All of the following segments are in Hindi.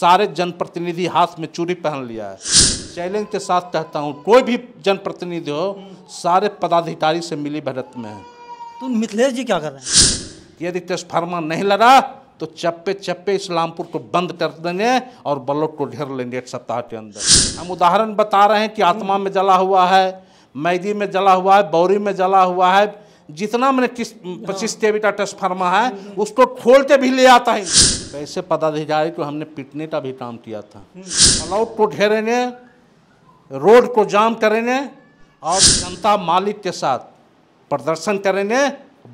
सारे जनप्रतिनिधि हाथ में चूड़ी पहन लिया है चैलेंज के साथ कहता हूँ कोई भी जनप्रतिनिधि हो सारे पदाधिकारी से मिली भरत में है तो मिथिलेश जी क्या कर रहे हैं यदि ट्रांसफार्मर नहीं लड़ा तो चप्पे चप्पे इस्लामपुर को बंद कर देंगे और बलोट को ढेर लेंगे एक सप्ताह के अंदर हम उदाहरण बता रहे हैं कि आत्मा में जला हुआ है मैदी में जला हुआ है बौरी में जला हुआ है जितना मैंने किस पच्चीस केवी का है उसको खोल के भी ले आता है कैसे तो पदाधिकारी को हमने पिटने का भी काम किया था अलाउट को तो घेरे रोड को जाम करेंगे और जनता मालिक के साथ प्रदर्शन करेंगे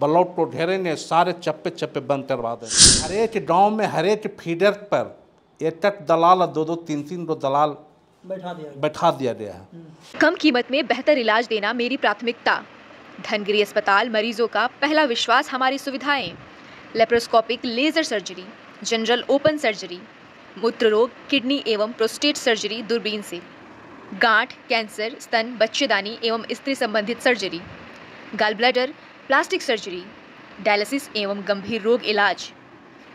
ब्लॉक को तो घेरे ने सारे चप्पे चप्पे बंद करवा दें हर एक गाँव में हर एक फीडर पर एक तक दलाल और दो दो तीन तीन दो दलाल बैठा दिया बैठा दिया गया है हम्म। कम कीमत में बेहतर इलाज देना मेरी प्राथमिकता धनगिरी अस्पताल मरीजों का पहला विश्वास हमारी सुविधाएं laparoscopic laser surgery general open surgery मूत्र रोग किडनी एवं प्रोस्टेट सर्जरी दूरबीन से गांठ कैंसर स्तन बच्चेदानी एवं स्त्री संबंधित surgery gall bladder plastic surgery dialysis एवं गंभीर रोग इलाज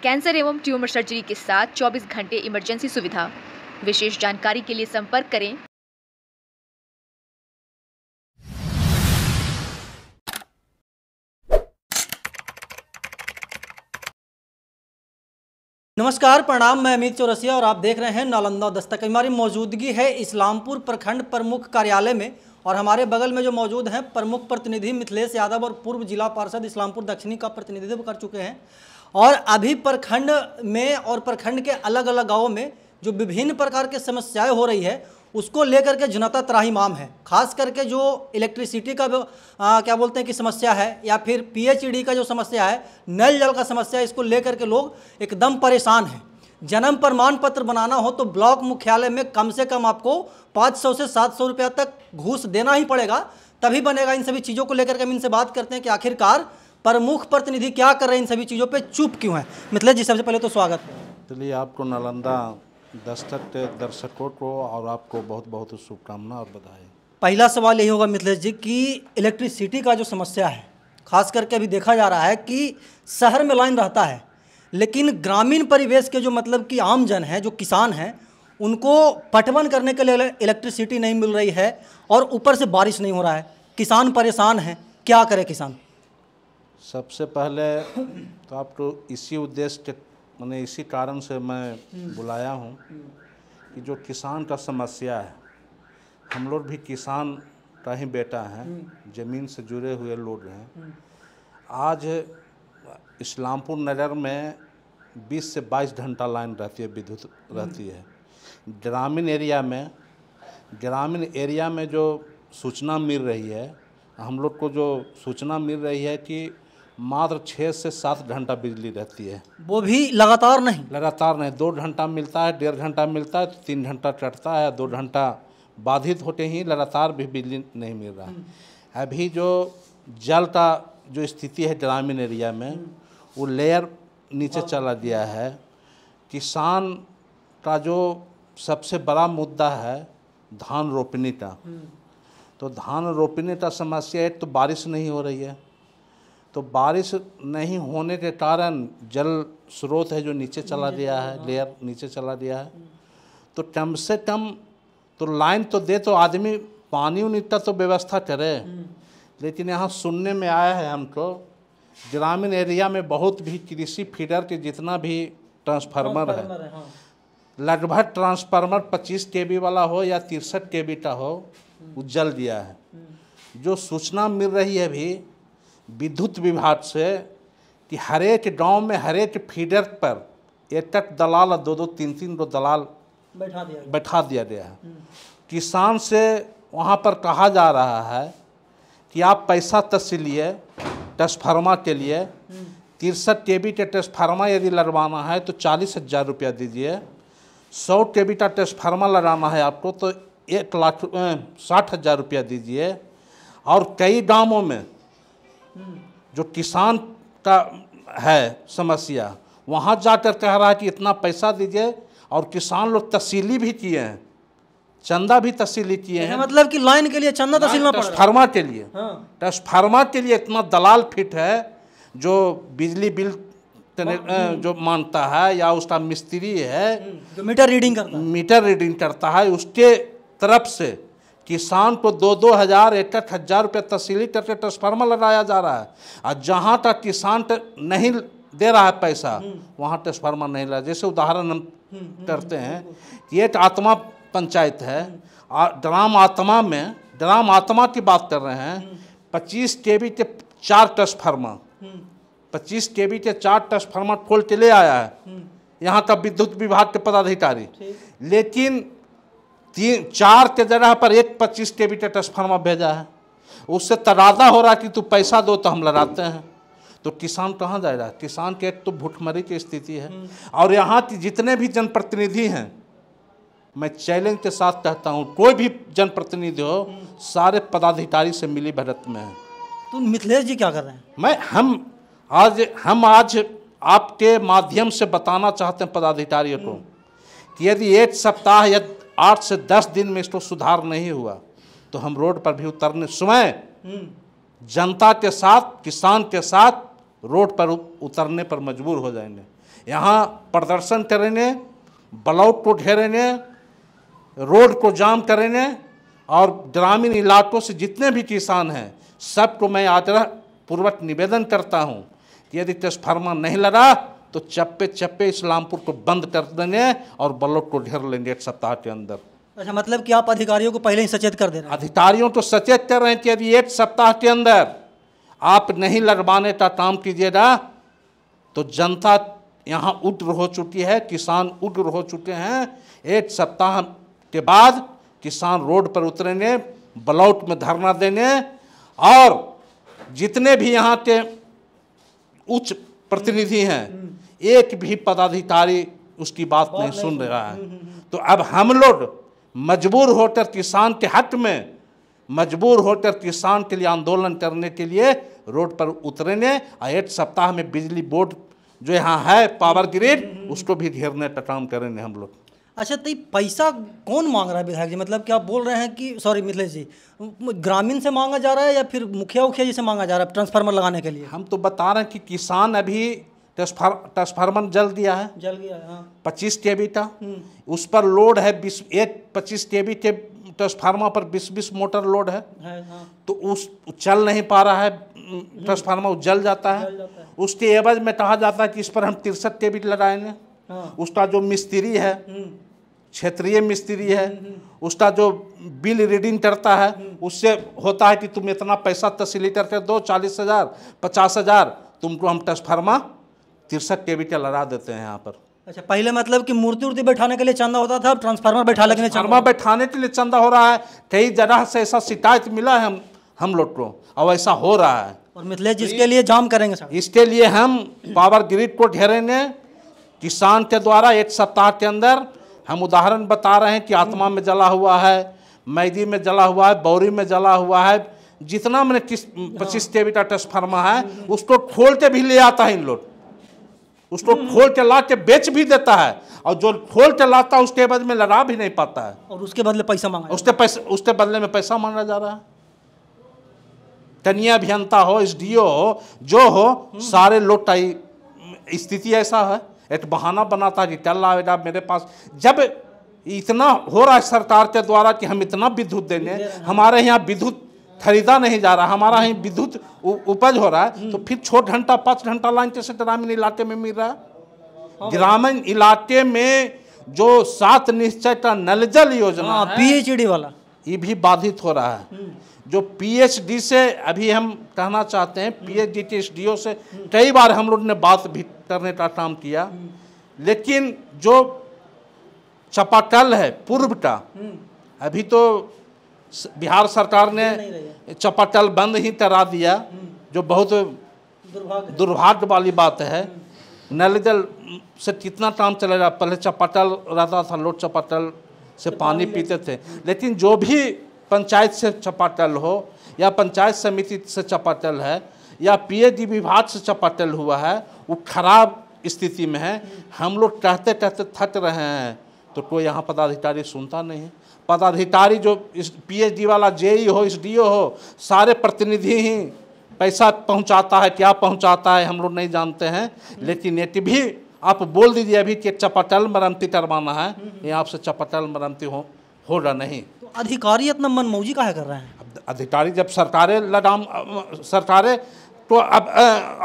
कैंसर एवं ट्यूमर सर्जरी के साथ 24 घंटे इमरजेंसी सुविधा विशेष जानकारी के लिए संपर्क करें नमस्कार प्रणाम मैं अमित चौरसिया और आप देख रहे हैं नालंदा दस्तक हमारी मौजूदगी है इस्लामपुर प्रखंड प्रमुख कार्यालय में और हमारे बगल में जो मौजूद हैं प्रमुख प्रतिनिधि मिथिलेश यादव और पूर्व जिला पार्षद इस्लामपुर दक्षिणी का प्रतिनिधित्व कर चुके हैं और अभी प्रखंड में और प्रखंड के अलग अलग गाँवों में जो विभिन्न प्रकार के समस्याएं हो रही है उसको लेकर के जनता माम है खास करके जो इलेक्ट्रिसिटी का आ, क्या बोलते हैं कि समस्या है या फिर पीएचईडी e का जो समस्या है नल जल का समस्या है इसको लेकर के लोग एकदम परेशान हैं जन्म प्रमाण पत्र बनाना हो तो ब्लॉक मुख्यालय में कम से कम आपको 500 से 700 रुपया तक घूस देना ही पड़ेगा तभी बनेगा इन सभी चीज़ों को लेकर के हम इनसे बात करते हैं कि आखिरकार प्रमुख प्रतिनिधि क्या कर रहे हैं इन सभी चीज़ों पर चुप क्यों है मिथिला जी सबसे पहले तो स्वागत चलिए आपको नालंदा दस्तक दर्शकों को और आपको बहुत बहुत शुभकामना और बधाई पहला सवाल यही होगा मिथिलेश जी कि इलेक्ट्रिसिटी का जो समस्या है खास करके अभी देखा जा रहा है कि शहर में लाइन रहता है लेकिन ग्रामीण परिवेश के जो मतलब कि आम जन हैं जो किसान हैं उनको पटवन करने के लिए इलेक्ट्रिसिटी नहीं मिल रही है और ऊपर से बारिश नहीं हो रहा है किसान परेशान हैं क्या करे किसान सबसे पहले तो आपको इसी उद्देश्य के मैंने इसी कारण से मैं हम्म। बुलाया हूँ कि जो किसान का समस्या है हम लोग भी किसान का ही बेटा हैं हम्म। ज़मीन से जुड़े हुए लोग हैं हम्म। आज इस्लामपुर नगर में 20 से 22 घंटा लाइन रहती है विद्युत रहती है ग्रामीण एरिया में ग्रामीण एरिया में जो सूचना मिल रही है हम लोग को जो सूचना मिल रही है कि मात्र छः से सात घंटा बिजली रहती है वो भी लगातार नहीं लगातार नहीं दो घंटा मिलता है डेढ़ घंटा मिलता है तो तीन घंटा कटता है दो घंटा बाधित होते ही लगातार भी बिजली नहीं मिल रहा है हम्म। अभी जो जल का जो स्थिति है ग्रामीण एरिया में हम्म। वो लेयर नीचे हाँ। चला गया है किसान का जो सबसे बड़ा मुद्दा है धान रोपने का हम्म। तो धान रोपने का समस्या एक तो बारिश नहीं हो रही है तो बारिश नहीं होने के कारण जल स्रोत है जो नीचे चला गया है लेयर नीचे चला गया है हम्म। तो कम से कम तो लाइन तो दे तो आदमी पानी उनी तो व्यवस्था करे हम्म। लेकिन यहाँ सुनने में आया है हमको ग्रामीण एरिया में बहुत भी कृषि फीडर के जितना भी ट्रांसफार्मर है हाँ। लगभग ट्रांसफार्मर 25 के वाला हो या तिरसठ के का हो हम्म। वो जल दिया है जो सूचना मिल रही है भी विद्युत विभाग से कि हर एक गाँव में हर एक फीडर पर एक एक दलाल दो दो तीन तीन दो दलाल बैठा दिया बैठा दिया गया है हम्म। किसान से वहाँ पर कहा जा रहा है कि आप पैसा तस्लिए ट्रांसफार्मा के लिए हम्म। तिरसठ के बी के ट्रांसफार्मा यदि लगवाना है तो चालीस हज़ार रुपया दीजिए सौ के बी का ट्रांसफार्मा लगाना है आपको तो एक लाख साठ हज़ार रुपया दीजिए और कई गांवों में जो किसान का है समस्या वहाँ जाकर कह रहा है कि इतना पैसा दीजिए और किसान लोग तसीली भी किए हैं चंदा भी तसीली किए हैं मतलब कि लाइन के लिए चंदा तसील ट्रांसफार्मा के लिए हाँ। ट्रांसफार्मा के लिए इतना दलाल फिट है जो बिजली बिल हाँ। जो मानता है या उसका मिस्त्री है हम्म, जो मीटर रीडिंग करता है मीटर रीडिंग करता है उसके तरफ से किसान को दो दो हज़ार एक एक हज़ार रुपये तहसीली करके ट्रांसफार्मर लगाया जा रहा है और जहाँ तक किसान नहीं दे रहा है पैसा हम्म। वहाँ ट्रांसफार्मर नहीं लगा जैसे उदाहरण हम हम्म, हम्म, करते हैं कि एक आत्मा पंचायत है और ड्राम आत्मा में ड्राम आत्मा की बात कर रहे हैं पच्चीस के बी के चार ट्रांसफार्मर पच्चीस के के चार ट्रांसफार्मर खोल के ले आया है यहाँ का विद्युत विभाग के पदाधिकारी लेकिन तीन चार के जगह पर एक पच्चीस के बी ट्रांसफार्मर भेजा है उससे तराजा हो रहा है कि तू पैसा दो तो हम लड़ाते हैं तो किसान कहाँ जा रहा है किसान के एक तो भुटमरी की स्थिति है और यहाँ की जितने भी जनप्रतिनिधि हैं मैं चैलेंज के साथ कहता हूँ कोई भी जनप्रतिनिधि हो सारे पदाधिकारी से मिली भरत में है तो मिथिलेश जी क्या कर रहे हैं मैं हम आज हम आज आपके माध्यम से बताना चाहते हैं पदाधिकारियों को हम्म। कि यदि एक सप्ताह यदि आठ से दस दिन में इसको सुधार नहीं हुआ तो हम रोड पर भी उतरने समय हम्म। जनता के साथ किसान के साथ रोड पर उतरने पर मजबूर हो जाएंगे यहाँ प्रदर्शन करेंगे ब्लॉक को घेरेंगे रोड को जाम करेंगे और ग्रामीण इलाकों से जितने भी किसान हैं सबको मैं आग्रह पूर्वक निवेदन करता हूँ कि यदि ट्रांसफार्मर नहीं लगा तो चप्पे चप्पे इस्लामपुर को बंद कर देंगे और बलोट को ढेर लेंगे एक सप्ताह के अंदर अच्छा मतलब कि आप अधिकारियों को पहले ही सचेत कर दे रहे हैं अधिकारियों को तो सचेत कर रहे हैं कि अभी एक सप्ताह के अंदर आप नहीं लगवाने का काम कीजिएगा तो जनता यहाँ उग्र हो चुकी है किसान उग्र हो चुके हैं एक सप्ताह के बाद किसान रोड पर उतरेंगे ब्लॉक में धरना देंगे और जितने भी यहाँ के उच्च प्रतिनिधि हैं हम्म। एक भी पदाधिकारी उसकी बात नहीं सुन रहा है हम्म, हम्म, हम्म। तो अब हम लोग मजबूर होकर किसान के हक में मजबूर होकर किसान के लिए आंदोलन करने के लिए रोड पर उतरेंगे और एक सप्ताह में बिजली बोर्ड जो यहाँ है पावर ग्रिड उसको भी घेरने का काम करेंगे हम लोग अच्छा तो पैसा कौन मांग रहा है विधायक जी मतलब कि आप बोल रहे हैं कि सॉरी मिथिलेश जी ग्रामीण से मांगा जा रहा है या फिर मुखिया उखिया जी से मांगा जा रहा है ट्रांसफार्मर लगाने के लिए हम तो बता रहे हैं कि किसान अभी ट्रांसफार ट्रांसफार्मर जल दिया है जल गया हाँ। पच्चीस के बी का हम्म। उस पर लोड है बीस एक पच्चीस के बी के ट्रांसफार्मर पर बीस बीस मोटर लोड है, है हाँ। तो उस चल नहीं पा रहा है ट्रांसफार्मर हम्म। जल जाता है, जल जाता है। उसके एवज में कहा जाता है कि इस पर हम तिरसठ के बी लगाएंगे हाँ। उसका जो मिस्त्री है हम्म। क्षेत्रीय मिस्त्री है उसका जो बिल रीडिंग करता है उससे होता है कि तुम इतना पैसा तस्ली करके दो चालीस हज़ार पचास हज़ार तुमको हम ट्रांसफार्मा तिरसठ टीवी लगा लड़ा देते हैं यहाँ पर अच्छा पहले मतलब कि मूर्ति उर्ति बैठाने के लिए चंदा होता था अब ट्रांसफार्मर बैठा लेने चंदा बैठाने के लिए चंदा हो रहा है कई जगह से ऐसा शिकायत मिला है हम हम लोग को और ऐसा हो रहा है और मिथिले जिसके लिए जाम करेंगे सर इसके लिए हम पावर ग्रिड को घेरेंगे किसान के द्वारा एक सप्ताह के अंदर हम उदाहरण बता रहे हैं कि आत्मा में जला हुआ है मैदी में जला हुआ है बौरी में जला हुआ है जितना मैंने पच्चीस टेबिटा ट्रांसफार्मा है उसको खोल के भी ले आता है इन लोग उसको खोल के ला के बेच भी देता है और जो खोल के लाता है उसके बदले में लड़ा भी नहीं पाता है और उसके बदले पैसा मांगा उसके पैसे उसके बदले में पैसा मांगा जा रहा है कन्या अभियंता हो एस डी हो जो हो सारे लोटाई स्थिति ऐसा है एक बहाना बनाता है कि चल रहा मेरे पास जब इतना हो रहा है सरकार के द्वारा कि हम इतना विद्युत देंगे हमारे यहाँ विद्युत खरीदा नहीं जा रहा हमारा ही विद्युत उपज हो रहा है हम्म। तो फिर छोट घंटा पाँच घंटा लाइन कैसे ग्रामीण इलाके में मिल रहा है हाँ। ग्रामीण इलाके में जो सात निश्चय का नल जल योजना हाँ, पीएचडी वाला ये भी बाधित हो रहा है हम्म। जो पीएचडी से अभी हम कहना चाहते हैं हम्म। पीएचडी के एसडीओ से कई बार हम लोग ने बात भी करने का काम किया लेकिन जो चपाटल है पूर्व का अभी तो बिहार सरकार ने चपाटल बंद ही करा दिया हम्म। जो बहुत दुर्भाग्य वाली बात है हम्म। नल जल से कितना काम चला रहा पहले चपाटल रहता था लोग चपाटल से पानी पीते थे लेकिन जो भी पंचायत से चपाटल हो या पंचायत समिति से चपाटल है या पीएडी विभाग से चपाटल हुआ है वो खराब स्थिति में है हम्म। हम लोग कहते कहते थक रहे हैं तो कोई यहाँ पदाधिकारी सुनता नहीं है पदाधिकारी जो इस पीएचडी वाला जेई हो इस डीओ हो सारे प्रतिनिधि ही पैसा पहुंचाता है क्या पहुंचाता है हम लोग नहीं जानते हैं लेकिन ये भी आप बोल दीजिए अभी कि चपटल मरमती करवाना है ये आपसे चपटल मरमती हो हो रहा नहीं तो अधिकारी इतना मनमौजी का है कर रहे हैं अधिकारी जब सरकारें लगाम सरकारें तो अब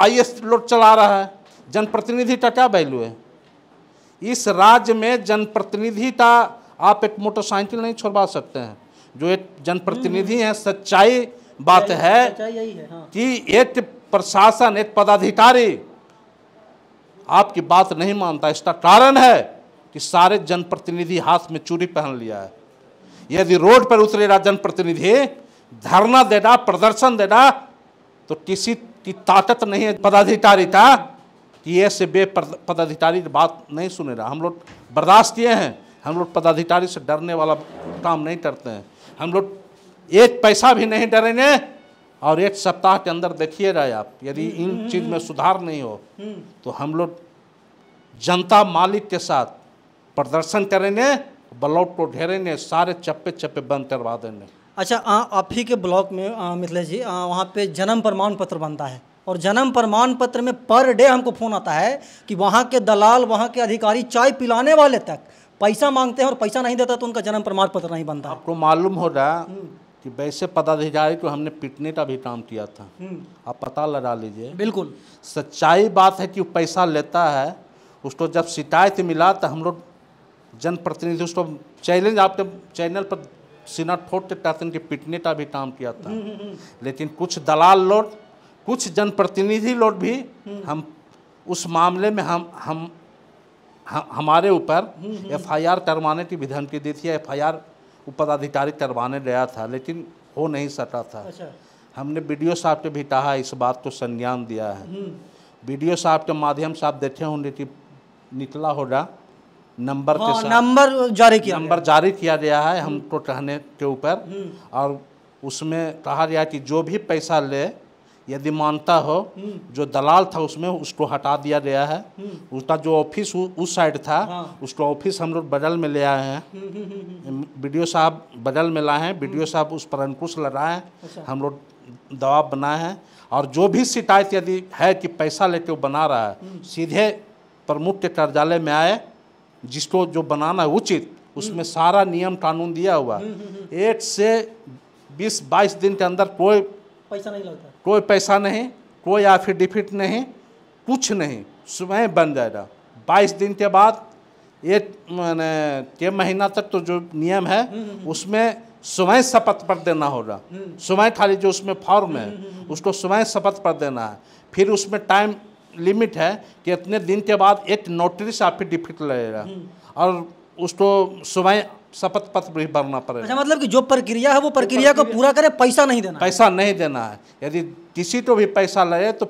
आई एस लोड चला रहा है जनप्रतिनिधि का क्या वैल्यू है इस राज्य में जनप्रतिनिधि का आप एक मोटरसाइकिल नहीं छोड़वा सकते हैं जो एक जनप्रतिनिधि हैं सच्चाई बात है, है हाँ। कि एक प्रशासन एक पदाधिकारी आपकी बात नहीं मानता इसका कारण है कि सारे जनप्रतिनिधि हाथ में चूड़ी पहन लिया है यदि रोड पर उतरेगा जनप्रतिनिधि धरना देगा प्रदर्शन देगा तो किसी की ताकत नहीं है पदाधिकारी का कि ऐसे बे पदाधिकारी बात नहीं सुने रहा हम लोग बर्दाश्त किए हैं हम लोग पदाधिकारी से डरने वाला काम नहीं करते हैं हम लोग एक पैसा भी नहीं डरेंगे और एक सप्ताह के अंदर देखिएगा आप यदि हम्म, इन हम्म, चीज़ में हम्म। सुधार नहीं हो तो हम लोग जनता मालिक के साथ प्रदर्शन करेंगे ब्लॉक को घेरेंगे सारे चप्पे चप्पे बंद करवा देंगे अच्छा आ, आप ही के ब्लॉक में मिथिला जी आ, वहाँ पे जन्म प्रमाण पत्र बनता है और जन्म प्रमाण पत्र में पर डे हमको फ़ोन आता है कि वहाँ के दलाल वहाँ के अधिकारी चाय पिलाने वाले तक पैसा मांगते हैं और पैसा नहीं देता तो उनका जन्म प्रमाण पत्र नहीं बनता आपको मालूम हो रहा हम्म। कि वैसे पदाधिकारी को हमने पिटने का भी काम किया था हम्म। आप पता लगा लीजिए बिल्कुल सच्चाई बात है कि वो पैसा लेता है उसको जब शिकायत मिला तो हम लोग जनप्रतिनिधि उसको चैलेंज आपके चैनल पर सीना ठोट के कहते कि पिटने का भी काम किया था हम्म, लेकिन कुछ दलाल लोग कुछ जनप्रतिनिधि लोग भी हम उस मामले में हम हम हमारे ऊपर एफआईआर करवाने की धमकी दी थी एफआईआर पदाधिकारी करवाने गया था लेकिन हो नहीं सका था अच्छा। हमने वीडियो साहब के भी कहा इस बात को संज्ञान दिया है वीडियो हम्म। साहब के माध्यम से आप देखे होंगे कि निकला होगा नंबर के हाँ, साथ नंबर जारी किया नंबर जारी किया गया है हमको हम्म। कहने के ऊपर हम्म। और उसमें कहा गया कि जो भी पैसा ले यदि मानता हो हम्म। जो दलाल था उसमें उसको हटा दिया गया है हम्म। उसका जो ऑफिस उस साइड था हाँ। उसका ऑफिस हम लोग बगल में ले आए हैं वीडियो हम्म, साहब बगल में लाए हैं वीडियो साहब उस पर अंकुश लगाए हैं अच्छा। हम लोग दबाव बनाए हैं और जो भी शिकायत यदि है कि पैसा लेके वो बना रहा है सीधे प्रमुख के कार्यालय में आए जिसको जो बनाना है उचित उसमें सारा नियम कानून दिया हुआ एक से बीस बाईस दिन के अंदर कोई पैसा नहीं लगता कोई पैसा नहीं कोई डिफिट नहीं कुछ नहीं स्वयं बन जाएगा बाईस दिन के बाद ये मैंने के महीना तक तो जो नियम है हम्म, हम्म, हम्म। उसमें स्वयं शपथ पर देना होगा स्वयं खाली जो उसमें फॉर्म है उसको स्वयं शपथ पर देना है फिर उसमें टाइम लिमिट है कि इतने दिन के बाद एक नोटरी से डिफिट लगेगा और उसको स्वयं शपथ पत्र भी भरना पड़ेगा अच्छा मतलब कि जो प्रक्रिया है वो प्रक्रिया को पूरा करे पैसा नहीं देना पैसा नहीं देना है यदि किसी को भी पैसा लगे तो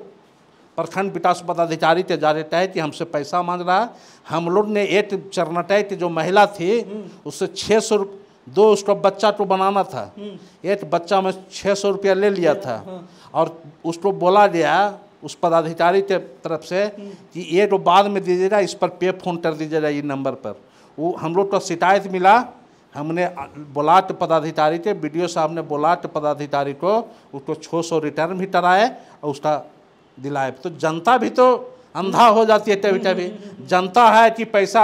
प्रखंड विकास पदाधिकारी के जारी तय कि हमसे पैसा मांग रहा है हम लोग ने एक चरणटय की जो महिला थी हम्म। उससे छः सौ दो उसका बच्चा को बनाना था हम्म। एक बच्चा में छः सौ रुपया ले लिया था हाँ। और उसको बोला गया उस पदाधिकारी के तरफ से हम्म। कि ये तो बाद में दीजिएगा इस पर पे फोन कर दीजिएगा ये नंबर पर वो हम लोग का शिकायत मिला हमने बोलाट पदाधिकारी के बी साहब ने बोलाट पदाधिकारी को उसको छः सौ रिटर्न भी कराए और उसका दिलाए तो जनता भी तो अंधा हो जाती है टेबी टेबी जनता है कि पैसा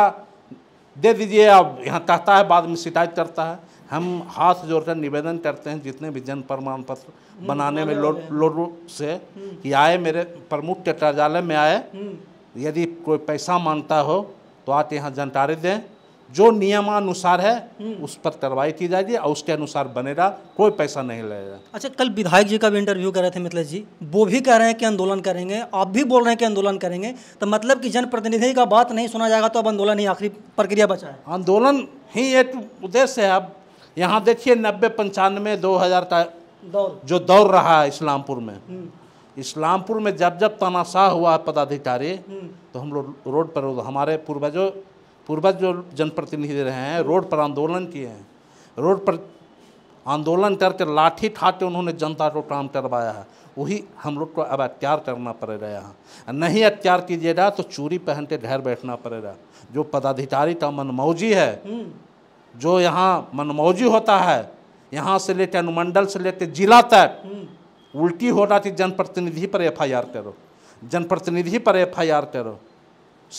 दे दीजिए अब यहाँ कहता है बाद में शिकायत करता है हम हाथ जोड़कर निवेदन करते हैं जितने भी जन प्रमाण पत्र बनाने में लोग लोगों से कि आए मेरे प्रमुख के कार्यालय में आए हम्म। यदि कोई पैसा मांगता हो तो आके यहाँ जानकारी दें जो नियमानुसार है उस पर कार्रवाई की जाएगी और उसके अनुसार बनेगा कोई पैसा नहीं लगेगा अच्छा कल विधायक जी का भी इंटरव्यू कर रहे थे मिथिलेश जी वो भी कह रहे हैं कि आंदोलन करेंगे आप भी बोल रहे हैं कि आंदोलन करेंगे तो मतलब कि जनप्रतिनिधि का बात नहीं सुना जाएगा तो अब आंदोलन ही आखिरी प्रक्रिया बचा है आंदोलन ही एक उद्देश्य है अब यहाँ देखिए नब्बे पंचानवे दो हज़ार का जो दौर रहा है इस्लामपुर में हम्म। इस्लामपुर में जब जब तनाशाह हुआ पदाधिकारी हम्म। तो हम लोग रोड पर हमारे पूर्वजों पूर्वज जो जनप्रतिनिधि रहे हैं रोड पर आंदोलन किए हैं रोड पर आंदोलन करके लाठी के उन्होंने जनता को काम करवाया है वही हम लोग को अब अत्यार करना पड़ेगा यहाँ नहीं अत्यार कीजिएगा तो चूरी पहन के घर बैठना पड़ेगा जो पदाधिकारी का मनमौजी है हम्म। जो यहाँ मनमौजी होता है यहाँ से लेकर अनुमंडल से लेकर जिला तक हम्म। उल्टी हो रहा थी जनप्रतिनिधि पर एफ आई आर करो जनप्रतिनिधि पर एफ आई आर करो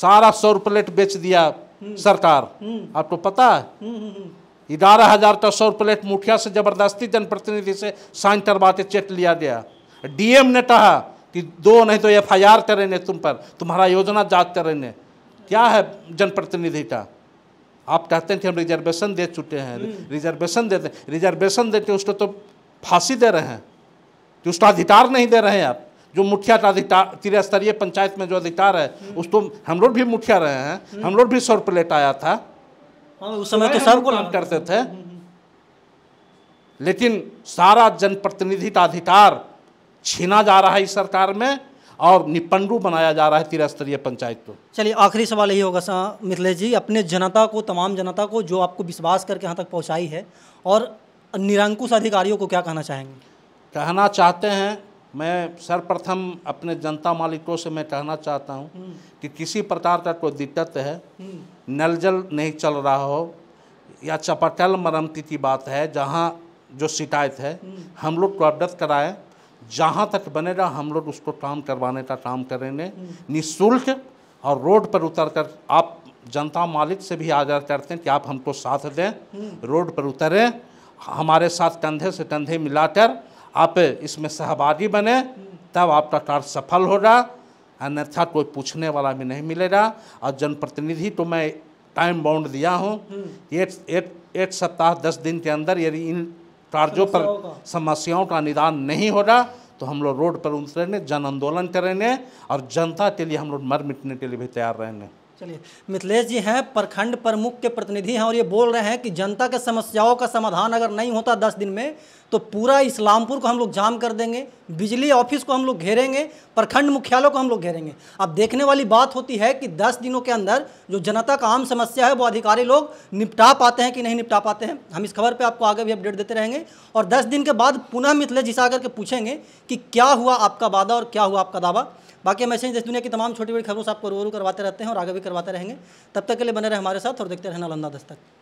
सारा सौ प्लेट बेच दिया सरकार आपको पता है ग्यारह हजार तो सौ प्लेट मुखिया से जबरदस्ती जनप्रतिनिधि से साइन करवाते चेक लिया गया डीएम ने कहा कि दो नहीं तो एफ आई आर करेंगे तुम पर तुम्हारा योजना जांच करेंगे क्या है जनप्रतिनिधि का आप कहते हैं कि हम रिजर्वेशन दे चुके हैं हम्म। रिजर्वेशन देते रिजर्वेशन देते उसको तो फांसी दे रहे हैं कि उसका अधिकार नहीं दे रहे हैं आप जो मुखिया का अधिकार त्रिस्तरीय पंचायत में जो अधिकार है उस तो हम लोग भी मुखिया रहे हैं हम लोग भी सौर प्लेट आया था हाँ, उस समय तो सबको को करते थे लेकिन सारा जनप्रतिनिधि का अधिकार छीना जा रहा है इस सरकार में और निपंडू बनाया जा रहा है त्रिस्तरीय पंचायत को चलिए आखिरी सवाल यही होगा मिथिलेश जी अपने जनता को तमाम जनता को जो आपको विश्वास करके यहाँ तक पहुँचाई है और निरंकुश अधिकारियों को क्या कहना चाहेंगे कहना चाहते हैं मैं सर्वप्रथम अपने जनता मालिकों से मैं कहना चाहता हूँ हम्म। कि किसी प्रकार का कोई दिक्कत है हम्म। नल जल नहीं चल रहा हो या चपटल मरम्मती की बात है जहाँ जो शिकायत है हम्म। हम लोग को अवगत कराएं जहाँ तक बनेगा हम लोग उसको काम करवाने का काम करेंगे निःशुल्क और रोड पर उतर कर आप जनता मालिक से भी आग्रह करते हैं कि आप हमको साथ दें रोड पर उतरें हमारे साथ कंधे से कंधे मिलाकर आप इसमें सहभागी बने तब आपका कार्य सफल होगा अन्यथा कोई पूछने वाला भी नहीं मिलेगा और जनप्रतिनिधि तो मैं टाइम बाउंड दिया हूँ हम्म। एक एक एक सप्ताह दस दिन के अंदर यदि इन कार्यों पर समस्याओं का निदान नहीं होगा तो हम लोग रोड पर उतरेंगे जन आंदोलन करेंगे और जनता के लिए हम लोग मर मिटने के लिए भी तैयार रहेंगे चलिए मिथिलेश जी हैं प्रखंड प्रमुख के प्रतिनिधि हैं और ये बोल रहे हैं कि जनता के समस्याओं का समाधान अगर नहीं होता दस दिन में तो पूरा इस्लामपुर को हम लोग जाम कर देंगे बिजली ऑफिस को हम लोग घेरेंगे प्रखंड मुख्यालय को हम लोग घेरेंगे अब देखने वाली बात होती है कि दस दिनों के अंदर जो जनता का आम समस्या है वो अधिकारी लोग निपटा पाते हैं कि नहीं निपटा पाते हैं हम इस खबर पर आपको आगे भी अपडेट देते रहेंगे और दस दिन के बाद पुनः मिथिलेश जी से आकर के पूछेंगे कि क्या हुआ आपका वादा और क्या हुआ आपका दावा बाकी हम ऐसे ही देश दुनिया की तमाम छोटी बड़ी खबरों से आपको रोरू करवाते रहते हैं और आगे भी करवाते रहेंगे तब तक के लिए बने रहे हमारे साथ और देखते रहना लंदा दस्तक